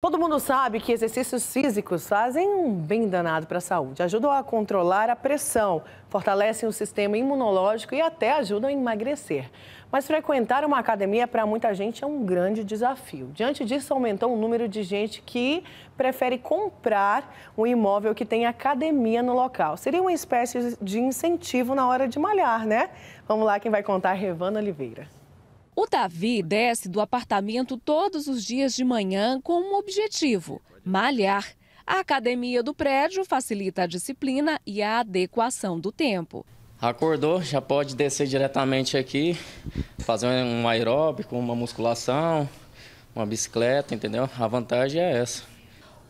Todo mundo sabe que exercícios físicos fazem um bem danado para a saúde, ajudam a controlar a pressão, fortalecem o sistema imunológico e até ajudam a emagrecer. Mas frequentar uma academia para muita gente é um grande desafio. Diante disso, aumentou o número de gente que prefere comprar um imóvel que tem academia no local. Seria uma espécie de incentivo na hora de malhar, né? Vamos lá, quem vai contar é Revana Oliveira. O Davi desce do apartamento todos os dias de manhã com um objetivo: malhar. A academia do prédio facilita a disciplina e a adequação do tempo. Acordou, já pode descer diretamente aqui, fazer um aeróbico, uma musculação, uma bicicleta, entendeu? A vantagem é essa.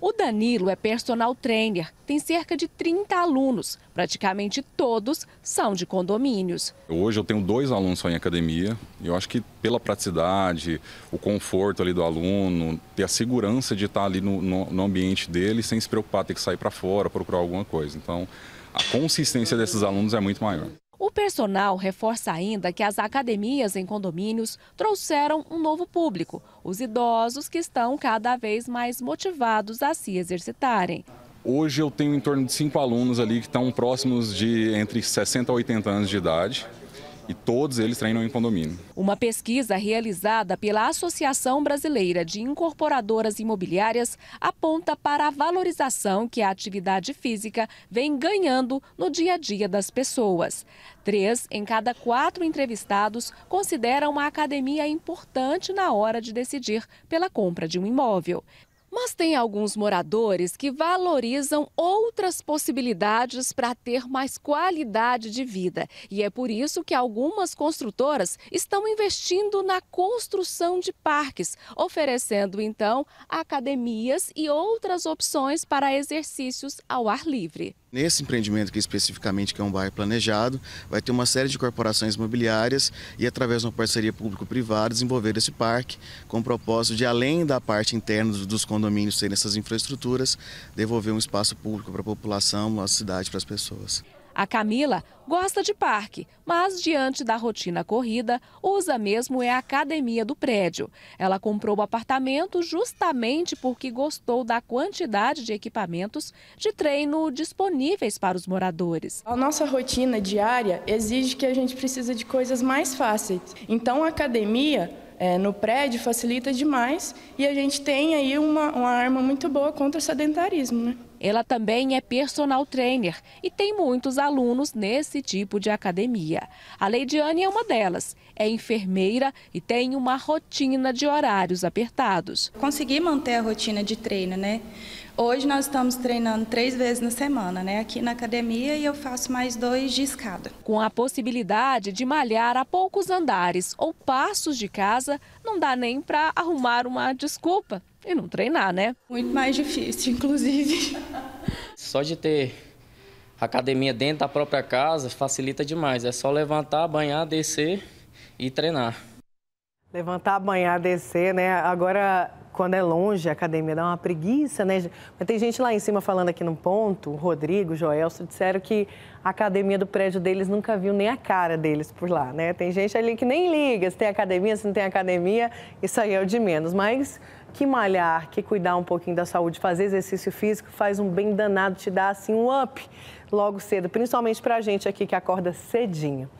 O Danilo é personal trainer, tem cerca de 30 alunos, praticamente todos são de condomínios. Hoje eu tenho dois alunos só em academia, eu acho que pela praticidade, o conforto ali do aluno, ter a segurança de estar ali no, no, no ambiente dele sem se preocupar, ter que sair para fora, procurar alguma coisa. Então a consistência desses alunos é muito maior. O personal reforça ainda que as academias em condomínios trouxeram um novo público, os idosos que estão cada vez mais motivados a se exercitarem. Hoje eu tenho em torno de cinco alunos ali que estão próximos de entre 60 a 80 anos de idade e todos eles treinam em condomínio. Uma pesquisa realizada pela Associação Brasileira de Incorporadoras Imobiliárias aponta para a valorização que a atividade física vem ganhando no dia a dia das pessoas. Três em cada quatro entrevistados consideram a academia importante na hora de decidir pela compra de um imóvel. Mas tem alguns moradores que valorizam outras possibilidades para ter mais qualidade de vida. E é por isso que algumas construtoras estão investindo na construção de parques, oferecendo então academias e outras opções para exercícios ao ar livre. Nesse empreendimento que especificamente que é um bairro planejado, vai ter uma série de corporações imobiliárias e através de uma parceria público-privada desenvolver esse parque com o propósito de além da parte interna dos condomínios terem essas infraestruturas, devolver um espaço público para a população, a cidade para as pessoas. A Camila gosta de parque, mas diante da rotina corrida, usa mesmo é a academia do prédio. Ela comprou o apartamento justamente porque gostou da quantidade de equipamentos de treino disponíveis para os moradores. A nossa rotina diária exige que a gente precisa de coisas mais fáceis. Então a academia é, no prédio facilita demais e a gente tem aí uma, uma arma muito boa contra o sedentarismo. Né? Ela também é personal trainer e tem muitos alunos nesse tipo de academia. A Leidiane é uma delas. É enfermeira e tem uma rotina de horários apertados. Consegui manter a rotina de treino, né? Hoje nós estamos treinando três vezes na semana, né? Aqui na academia e eu faço mais dois de escada. Com a possibilidade de malhar a poucos andares ou passos de casa, não dá nem para arrumar uma desculpa e não treinar, né? Muito mais difícil, inclusive. Só de ter academia dentro da própria casa facilita demais. É só levantar, banhar, descer e treinar. Levantar, banhar, descer, né? Agora quando é longe, a academia dá uma preguiça, né? Mas tem gente lá em cima falando aqui no ponto, o Rodrigo, o Joelso, disseram que a academia do prédio deles nunca viu nem a cara deles por lá, né? Tem gente ali que nem liga se tem academia, se não tem academia, isso aí é o de menos. Mas que malhar, que cuidar um pouquinho da saúde, fazer exercício físico faz um bem danado, te dá assim um up logo cedo, principalmente pra gente aqui que acorda cedinho.